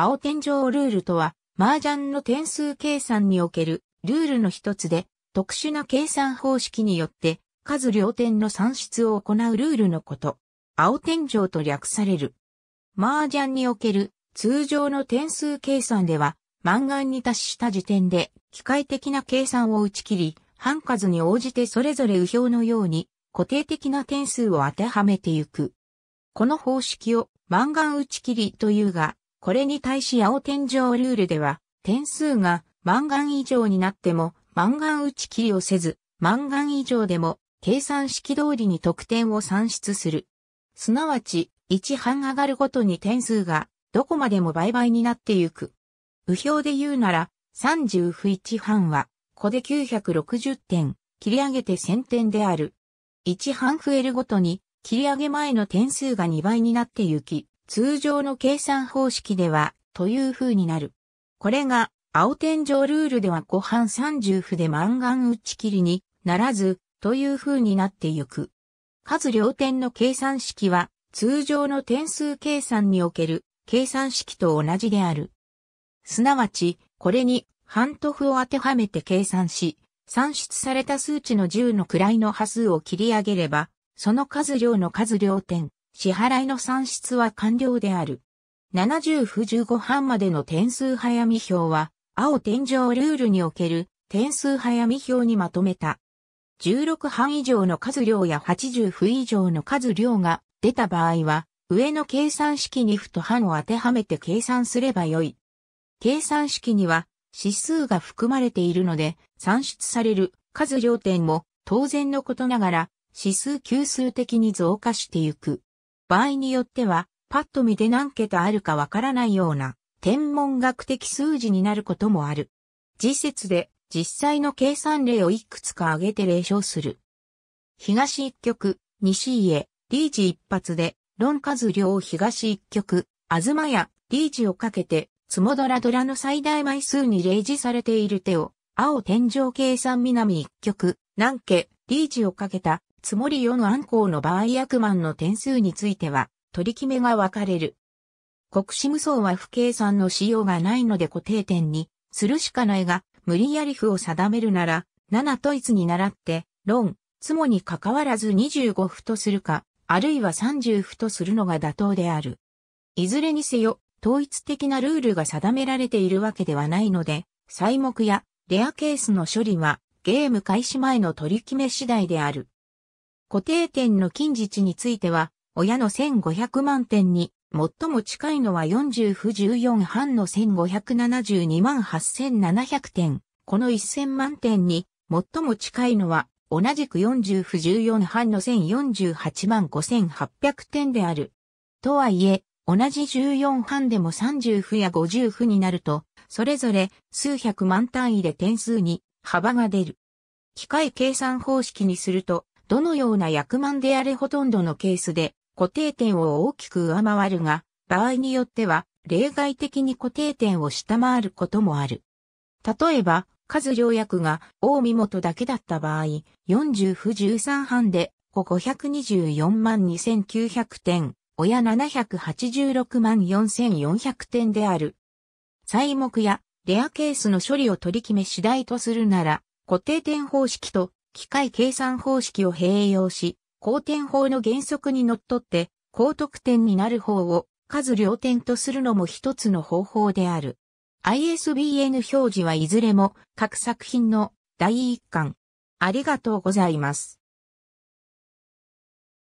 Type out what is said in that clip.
青天井ルールとは、麻雀の点数計算におけるルールの一つで、特殊な計算方式によって、数両点の算出を行うルールのこと。青天井と略される。麻雀における通常の点数計算では、満眼に達した時点で機械的な計算を打ち切り、半数に応じてそれぞれ右表のように固定的な点数を当てはめていく。この方式を満眼打ち切りというが、これに対し青天井ルールでは、点数が満願以上になっても、満願打ち切りをせず、満願以上でも、計算式通りに得点を算出する。すなわち、1半上がるごとに点数が、どこまでも倍々になってゆく。右表で言うなら、30不1半は、こで960点、切り上げて1000点である。1半増えるごとに、切り上げ前の点数が2倍になってゆき、通常の計算方式では、という風になる。これが、青天井ルールでは5半30歩で満眼打ち切りにならず、という風になってゆく。数両点の計算式は、通常の点数計算における計算式と同じである。すなわち、これに半塗布を当てはめて計算し、算出された数値の10の位の波数を切り上げれば、その数量の数量点、支払いの算出は完了である。70不15半までの点数早見表は、青天井ルールにおける点数早見表にまとめた。16半以上の数量や80不以上の数量が出た場合は、上の計算式に負と半を当てはめて計算すればよい。計算式には指数が含まれているので、算出される数量点も当然のことながら指数級数的に増加していく。場合によっては、パッと見て何桁あるかわからないような、天文学的数字になることもある。次節で、実際の計算例をいくつか挙げて例称する。東一極、西家、リーチ一発で、論数量東一極、まやリーチをかけて、つもドラドラの最大枚数に例示されている手を、青天井計算南一極、南家、リーチをかけた、つもり4の暗号の場合役満の点数については、取り決めが分かれる。国士無双は不計算の仕様がないので固定点にするしかないが、無理やり負を定めるなら、7と1に倣って、論、つもに関わらず25負とするか、あるいは30負とするのが妥当である。いずれにせよ、統一的なルールが定められているわけではないので、細目やレアケースの処理は、ゲーム開始前の取り決め次第である。固定点の近日については、親の1500万点に、最も近いのは40不14半の1572万8700点。この1000万点に、最も近いのは、同じく40不14半の1048万5800点である。とはいえ、同じ14半でも30不や50不になると、それぞれ数百万単位で点数に幅が出る。機械計算方式にすると、どのような役満であれほとんどのケースで固定点を大きく上回るが、場合によっては例外的に固定点を下回ることもある。例えば、数条約が大見元だけだった場合、40不13班で524万2900点、親786万4400点である。細木やレアケースの処理を取り決め次第とするなら、固定点方式と機械計算方式を併用し、高点法の原則にのっとって、高得点になる方を数両点とするのも一つの方法である。ISBN 表示はいずれも各作品の第一巻。ありがとうございます。